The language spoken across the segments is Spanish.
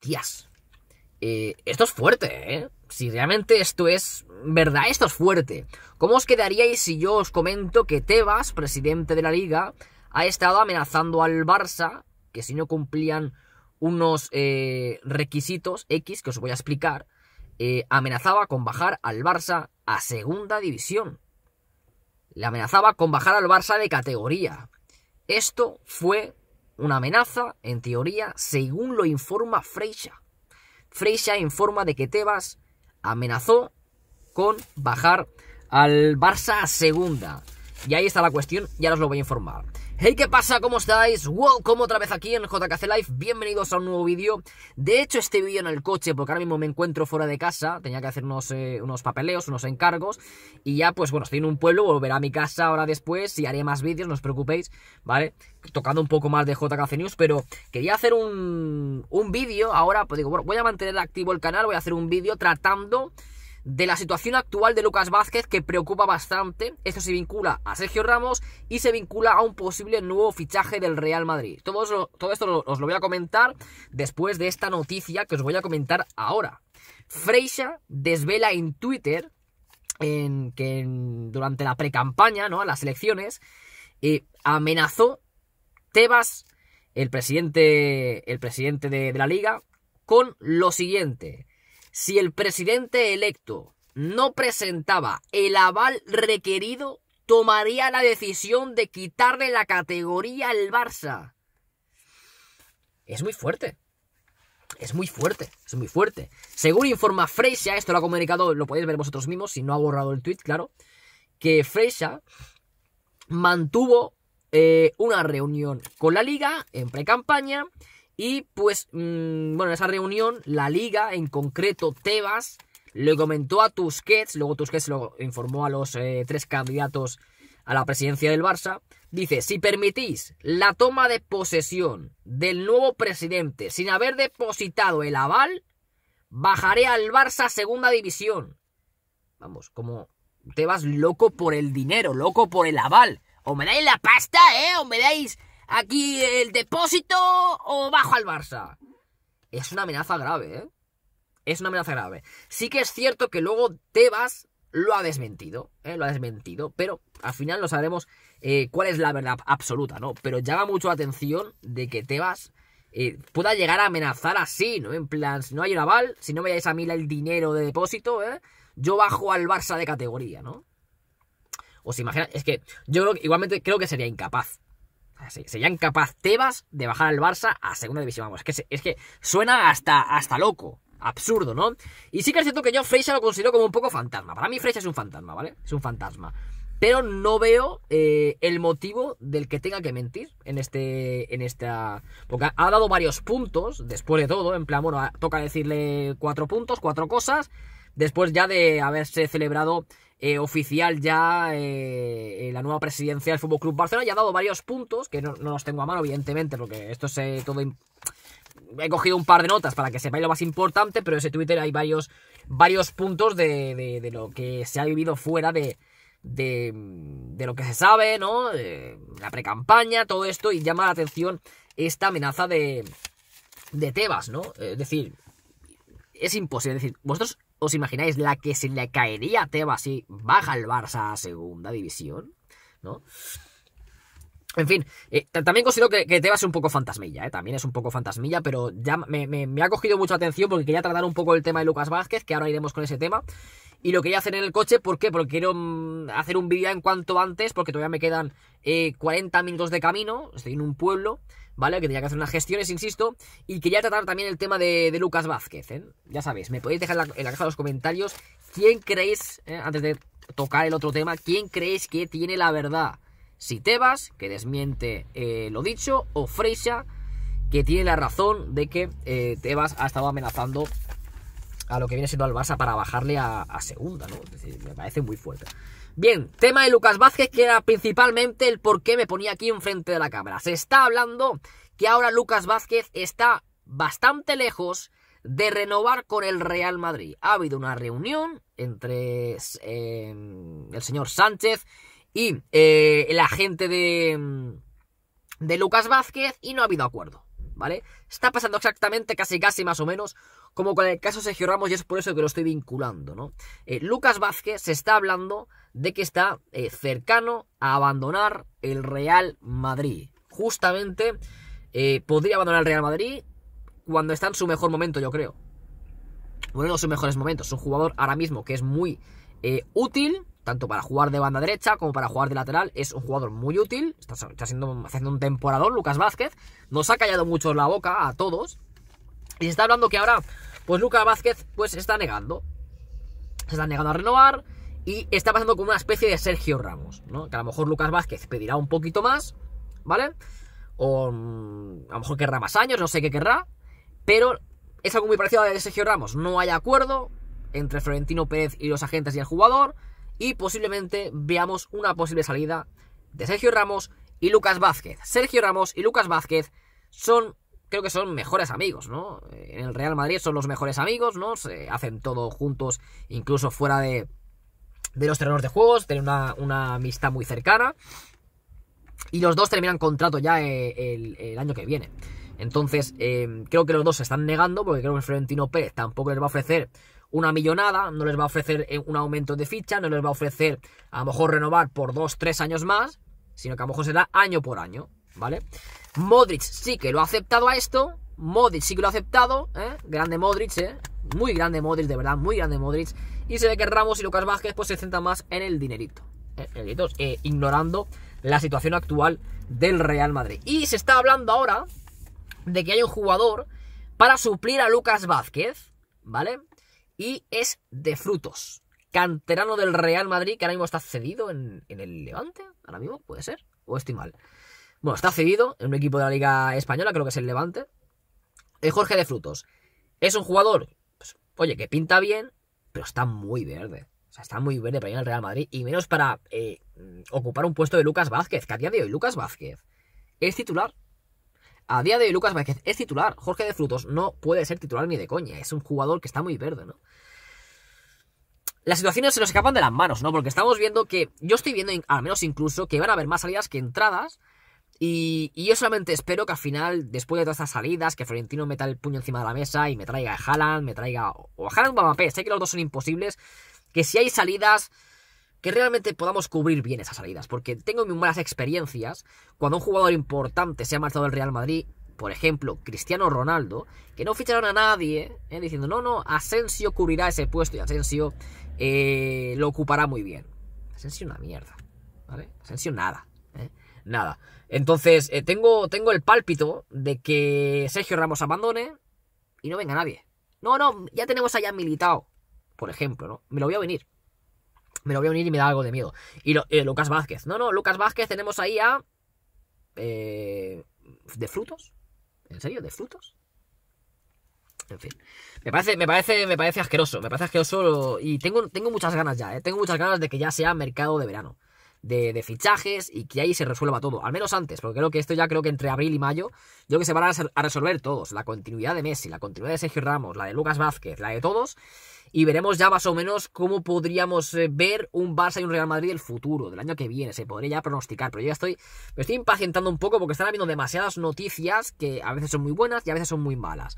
Tías. Eh, esto es fuerte, ¿eh? Si realmente esto es verdad, esto es fuerte. ¿Cómo os quedaríais si yo os comento que Tebas, presidente de la liga, ha estado amenazando al Barça que si no cumplían unos eh, requisitos X que os voy a explicar, eh, amenazaba con bajar al Barça a segunda división. Le amenazaba con bajar al Barça de categoría. Esto fue una amenaza, en teoría, según lo informa Freisha. Freisha informa de que Tebas amenazó con bajar al Barça a segunda. Y ahí está la cuestión, ya os lo voy a informar. Hey, ¿qué pasa? ¿Cómo estáis? Welcome otra vez aquí en JKC Live, bienvenidos a un nuevo vídeo. De hecho, este vídeo en el coche, porque ahora mismo me encuentro fuera de casa, tenía que hacer unos, eh, unos papeleos, unos encargos, y ya, pues bueno, estoy en un pueblo, volveré a mi casa ahora después y haré más vídeos, no os preocupéis, ¿vale? Tocando un poco más de JKC News, pero quería hacer un, un vídeo, ahora pues digo, bueno, voy a mantener activo el canal, voy a hacer un vídeo tratando de la situación actual de Lucas Vázquez que preocupa bastante. Esto se vincula a Sergio Ramos y se vincula a un posible nuevo fichaje del Real Madrid. Todo, todo esto os lo voy a comentar después de esta noticia que os voy a comentar ahora. Freixa desvela en Twitter que durante la campaña, ¿no? A las elecciones, eh, amenazó Tebas, el presidente, el presidente de la liga, con lo siguiente si el presidente electo no presentaba el aval requerido, tomaría la decisión de quitarle la categoría al Barça. Es muy fuerte. Es muy fuerte, es muy fuerte. Según informa Freixa, esto lo ha comunicado, lo podéis ver vosotros mismos, si no ha borrado el tweet, claro, que Freixa mantuvo eh, una reunión con la liga en pre-campaña y pues, mm, bueno, en esa reunión, la liga, en concreto Tebas, le comentó a Tusquets, luego Tusquets lo informó a los eh, tres candidatos a la presidencia del Barça, dice, si permitís la toma de posesión del nuevo presidente sin haber depositado el aval, bajaré al Barça segunda división. Vamos, como Tebas loco por el dinero, loco por el aval. O me dais la pasta, ¿eh? O me dais aquí el depósito o bajo al Barça. Es una amenaza grave, ¿eh? Es una amenaza grave. Sí que es cierto que luego Tebas lo ha desmentido, ¿eh? lo ha desmentido, pero al final no sabremos eh, cuál es la verdad absoluta, ¿no? Pero llama mucho la atención de que Tebas eh, pueda llegar a amenazar así, ¿no? En plan, si no hay un aval, si no me dais a mí el dinero de depósito, ¿eh? yo bajo al Barça de categoría, ¿no? Os imagináis, es que yo igualmente creo que sería incapaz Así, serían capaz Tebas de bajar al Barça a segunda división. Vamos, es que, es que suena hasta, hasta loco. Absurdo, ¿no? Y sí que es cierto que yo Freisa lo considero como un poco fantasma. Para mí freya es un fantasma, ¿vale? Es un fantasma. Pero no veo eh, el motivo del que tenga que mentir en este. en esta. Porque ha dado varios puntos, después de todo. En plan, bueno, toca decirle cuatro puntos, cuatro cosas. Después ya de haberse celebrado eh, oficial ya eh, la nueva presidencia del Fútbol Club Barcelona. y ha dado varios puntos, que no, los tengo a mano, evidentemente, porque esto es todo. He cogido un par de notas para que sepáis lo más importante, pero en ese Twitter hay varios, varios puntos de, lo que se ha vivido fuera de, de, lo que se sabe, ¿no? la precampaña, todo esto, y llama la atención esta amenaza de, de Tebas, ¿no? es decir, es imposible. decir, vosotros ¿Os imagináis la que se le caería a Tebas si baja el Barça a segunda división? ¿No? En fin, eh, también considero que, que, Tebas es un poco fantasmilla, eh, también es un poco fantasmilla, pero ya me, ha cogido mucha atención porque quería tratar un poco el tema de Lucas Vázquez, que ahora iremos con ese tema y lo quería hacer en el coche. ¿Por qué? Porque quiero mm, hacer un vídeo en cuanto antes, porque todavía me quedan 40 eh, minutos de camino, estoy en un pueblo. ¿vale? Que tenía que hacer unas gestiones, insisto, y quería tratar también el tema de, de Lucas Vázquez, ¿eh? Ya sabéis, me podéis dejar en la, caja de los comentarios quién creéis, ¿eh? antes de tocar el otro tema, quién creéis que tiene la verdad. Si Tebas, que desmiente eh, lo dicho, o Freixa, que tiene la razón de que Tebas ha estado amenazando a lo que viene siendo al Barça para bajarle a, segunda, ¿no? me parece muy fuerte. Bien, tema de Lucas Vázquez, que era principalmente el por qué me ponía aquí enfrente de la cámara. Se está hablando que ahora Lucas Vázquez está bastante lejos de renovar con el Real Madrid. Ha habido una reunión entre em, el señor Sánchez y eh, el agente de, em, de Lucas Vázquez y no ha habido acuerdo. ¿vale? Está pasando exactamente, casi casi más o menos, como con el caso Sergio Ramos y es por eso que lo estoy vinculando, ¿no? Eh, Lucas Vázquez se está hablando de que está eh, cercano a abandonar el Real Madrid. Justamente eh, podría abandonar el Real Madrid cuando está en su mejor momento, yo creo. Bueno, uno de sus mejores momentos. Es un jugador ahora mismo que es muy útil tanto para jugar de banda derecha como para jugar de lateral, es un jugador muy útil, está, haciendo un temporador Lucas Vázquez, nos ha callado mucho la boca a todos, y se está hablando que ahora, pues Lucas Vázquez, pues está negando, se está negando a renovar, y está pasando como una especie de Sergio Ramos, ¿no? Que a lo mejor Lucas Vázquez pedirá un poquito más, ¿vale? O mm, a lo mejor querrá más años, no sé qué querrá, pero es algo muy parecido a de Sergio Ramos, no hay acuerdo entre Florentino Pérez y los agentes y el jugador, y posiblemente veamos una posible salida de Sergio Ramos y Lucas Vázquez. Sergio Ramos y Lucas Vázquez son, creo que son mejores amigos, ¿no? En el Real Madrid son los mejores amigos, ¿no? Se hacen todo juntos, incluso fuera de, de los terrenos de juegos, tienen una, amistad muy cercana. Y los dos terminan contrato ya eh, el, año que viene. Entonces, eh, creo que los dos se están negando porque creo que Florentino Pérez tampoco les va a ofrecer una millonada, no les va a ofrecer eh, un aumento de ficha, no les va a ofrecer a lo mejor renovar por 2, 3 años más, sino que a lo mejor será año por año, ¿vale? Modric sí que lo ha aceptado a esto, Modric sí que lo ha aceptado, ¿eh? grande Modric, ¿eh? muy grande Modric, de verdad, muy grande Modric, y se ve que Ramos y Lucas Vázquez pues se centran más en el dinerito, ¿eh? el dinerito eh, ignorando la situación actual del Real Madrid. Y se está hablando ahora de que hay un jugador para suplir a Lucas Vázquez, ¿vale? y es de frutos. Canterano del Real Madrid, que ahora mismo está cedido en, el Levante, ahora mismo puede ser, o estoy mal. Bueno, está cedido en un equipo de la Liga Española, creo que es el Levante. es eh, Jorge de Frutos es un jugador, pues, oye, que pinta bien, pero está muy verde. O sea, está muy verde para ir al Real Madrid y menos para eh, ocupar un puesto de Lucas Vázquez, que a día de hoy Lucas Vázquez es titular a día de Lucas Vázquez es titular. Jorge de Frutos no puede ser titular ni de coña. Es un jugador que está muy verde, ¿no? Las situaciones se nos escapan de las manos, ¿no? Porque estamos viendo que. Yo estoy viendo, al menos incluso, que van a haber más salidas que entradas. Y, yo solamente espero que al final, después de todas estas salidas, que Florentino meta el puño encima de la mesa y me traiga a Haaland, me traiga. O a Haaland o a Mbappé. Sé que los dos son imposibles. Que si hay salidas que realmente podamos cubrir bien esas salidas, porque tengo muy malas experiencias cuando un jugador importante se ha marchado del Real Madrid, por ejemplo, Cristiano Ronaldo, que no ficharon a nadie, eh, diciendo, no, no, Asensio cubrirá ese puesto y Asensio eh, lo ocupará muy bien. Asensio una mierda, ¿vale? Asensio nada, ¿eh? Nada. Entonces, tengo, tengo el pálpito de que Sergio Ramos abandone y no venga nadie. No, no, ya tenemos allá militado, por ejemplo, ¿no? Me lo voy a venir me lo voy a unir y me da algo de miedo. Y eh, Lucas Vázquez. No, no, Lucas Vázquez tenemos ahí a... Eh, ¿De frutos? ¿En serio? ¿De frutos? En fin. Me parece, me parece, me parece asqueroso. Me parece asqueroso. Y tengo, tengo muchas ganas ya, eh, Tengo muchas ganas de que ya sea mercado de verano. De, fichajes y que ahí se resuelva todo. Al menos antes, porque creo que esto ya creo que entre abril y mayo, yo creo que se van a resolver todos. La continuidad de Messi, la continuidad de Sergio Ramos, la de Lucas Vázquez, la de todos y veremos ya más o menos cómo podríamos eh, ver un Barça y un Real Madrid El futuro, del año que viene, se podría ya pronosticar, pero yo ya estoy, me estoy impacientando un poco porque están habiendo demasiadas noticias que a veces son muy buenas y a veces son muy malas.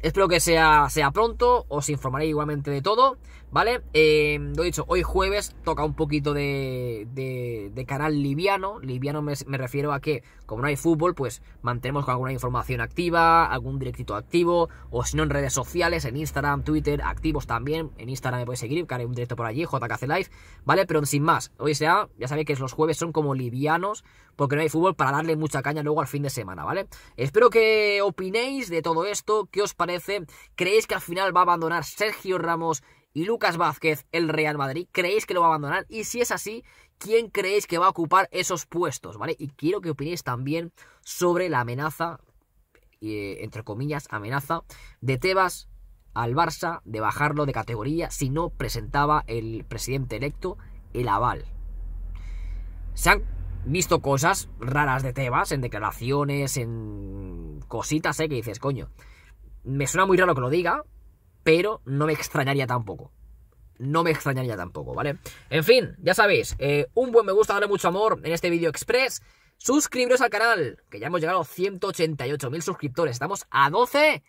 Espero que sea, sea pronto, os informaré igualmente de todo, ¿vale? Eh, lo he dicho, hoy jueves toca un poquito de, de de canal liviano. Liviano me, refiero a que, como no hay fútbol, pues mantenemos con alguna información activa, algún directito activo, o si no en redes sociales, en Instagram, Twitter, activos también. En Instagram me podéis seguir, que haré un directo por allí, JKC Live, ¿vale? Pero sin más, hoy sea, ya sabéis que los jueves son como livianos, porque no hay fútbol para darle mucha caña luego al fin de semana, ¿vale? Espero que opinéis de todo esto, ¿qué os parece? ¿Creéis que al final va a abandonar Sergio Ramos? y Lucas Vázquez el Real Madrid? ¿Creéis que lo va a abandonar? Y si es así, quién creéis que va a ocupar esos puestos, ¿vale? Y quiero que opinéis también sobre la amenaza, eh, entre comillas, amenaza de Tebas al Barça de bajarlo de categoría si no presentaba el presidente electo el aval. Se han visto cosas raras de Tebas en declaraciones, en cositas, ¿eh? Que dices, coño, me suena muy raro que lo diga, pero no me extrañaría tampoco no me extrañaría tampoco, ¿vale? En fin, ya sabéis, eh, un buen me gusta, darle mucho amor en este vídeo express. Suscribiros al canal, que ya hemos llegado a 188.000 suscriptores. Estamos a 12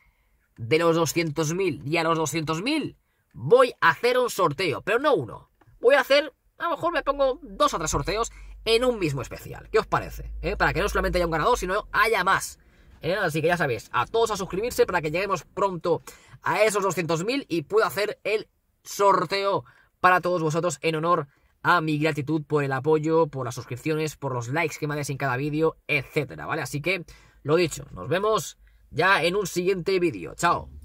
de los 200.000. Y a los 200.000 voy a hacer un sorteo, pero no uno. Voy a hacer, a lo mejor me pongo dos o tres sorteos en un mismo especial. ¿Qué os parece? Eh? Para que no solamente haya un ganador, sino haya más. Eh, así que ya sabéis, a todos a suscribirse para que lleguemos pronto a esos 200.000 y pueda hacer el sorteo para todos vosotros en honor a mi gratitud por el apoyo, por las suscripciones, por los likes que me dais en cada vídeo, etcétera, ¿vale? Así que, lo dicho, nos vemos ya en un siguiente vídeo. ¡Chao!